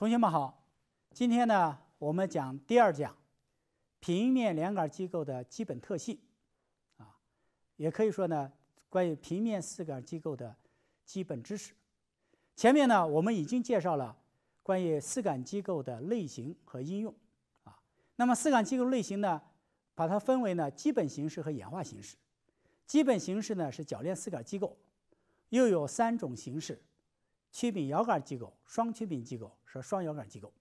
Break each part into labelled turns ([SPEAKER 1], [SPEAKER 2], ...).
[SPEAKER 1] 同学们好，今天呢我们讲第二讲，平面连杆机构的基本特性，啊，也可以说呢关于平面四杆机构的基本知识。前面呢我们已经介绍了关于四杆机构的类型和应用，啊，那么四杆机构类型呢，把它分为呢基本形式和演化形式。基本形式呢是铰链四杆机构，又有三种形式。曲柄摇杆机构、双曲柄机构是双摇杆机构，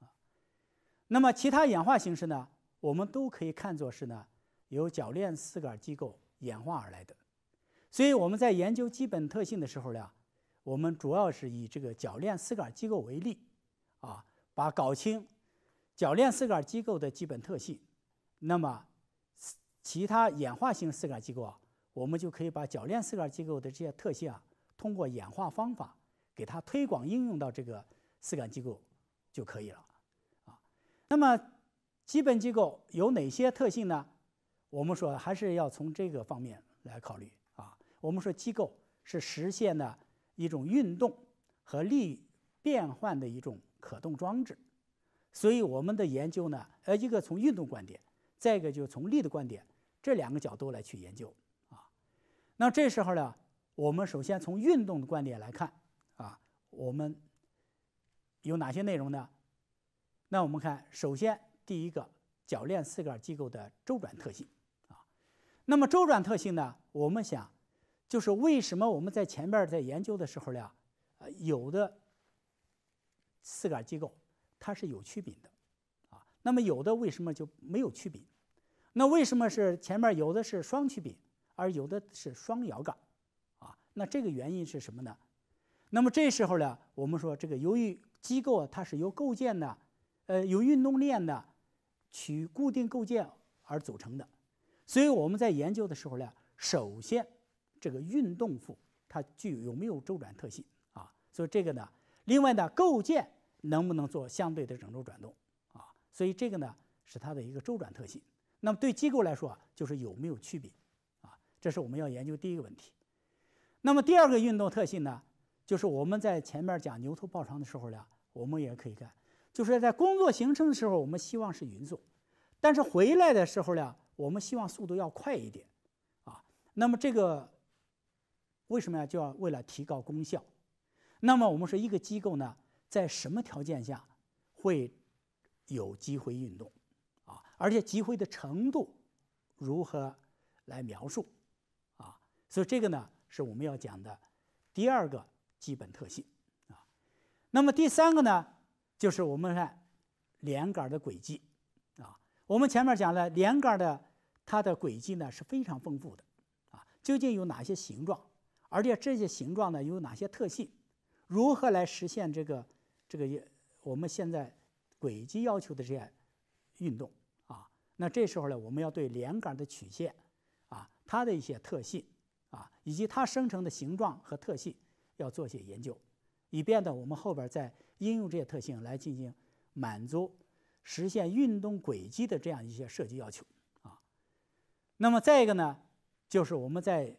[SPEAKER 1] 啊，那么其他演化形式呢？我们都可以看作是呢由铰链四杆机构演化而来的。所以我们在研究基本特性的时候呢，我们主要是以这个铰链四杆机构为例，啊，把搞清铰链四杆机构的基本特性，那么其他演化型四杆机构啊，我们就可以把铰链四杆机构的这些特性啊，通过演化方法。给它推广应用到这个四杆机构就可以了啊。那么基本机构有哪些特性呢？我们说还是要从这个方面来考虑啊。我们说机构是实现的一种运动和力变换的一种可动装置，所以我们的研究呢，呃，一个从运动观点，再一个就从力的观点，这两个角度来去研究啊。那这时候呢，我们首先从运动的观点来看。我们有哪些内容呢？那我们看，首先第一个，铰链四杆机构的周转特性啊。那么周转特性呢，我们想，就是为什么我们在前面在研究的时候呢，呃，有的四杆机构它是有曲柄的啊，那么有的为什么就没有曲柄？那为什么是前面有的是双曲柄，而有的是双摇杆啊？那这个原因是什么呢？那么这时候呢，我们说这个由于机构它是由构件的，呃，由运动链的取固定构件而组成的，所以我们在研究的时候呢，首先这个运动副它具有没有周转特性啊，所以这个呢，另外呢，构件能不能做相对的整周转动啊，所以这个呢是它的一个周转特性。那么对机构来说就是有没有区别啊，这是我们要研究第一个问题。那么第二个运动特性呢？就是我们在前面讲牛头爆床的时候呢，我们也可以干，就是在工作形成的时候，我们希望是匀速，但是回来的时候呢，我们希望速度要快一点，啊，那么这个为什么呀？就要为了提高功效。那么我们说一个机构呢，在什么条件下会有机会运动，啊，而且机会的程度如何来描述，啊，所以这个呢，是我们要讲的第二个。基本特性啊，那么第三个呢，就是我们看连杆的轨迹啊。我们前面讲了连杆的它的轨迹呢是非常丰富的啊，究竟有哪些形状？而且这些形状呢有哪些特性？如何来实现这个这个我们现在轨迹要求的这样运动啊？那这时候呢，我们要对连杆的曲线啊，它的一些特性啊，以及它生成的形状和特性。要做些研究，以便呢我们后边儿再应用这些特性来进行满足实现运动轨迹的这样一些设计要求啊。那么再一个呢，就是我们在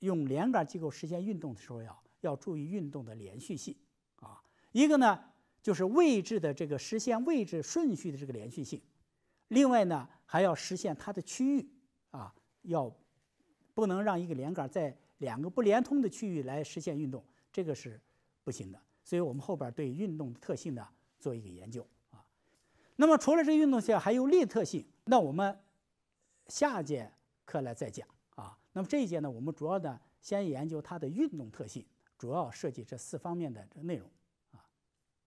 [SPEAKER 1] 用连杆机构实现运动的时候要要注意运动的连续性啊。一个呢就是位置的这个实现位置顺序的这个连续性，另外呢还要实现它的区域啊，要不能让一个连杆在。两个不连通的区域来实现运动，这个是不行的。所以我们后边对运动特性呢做一个研究啊。那么除了这运动性，还有力特性。那我们下节课来再讲啊。那么这一节呢，我们主要呢先研究它的运动特性，主要涉及这四方面的内容。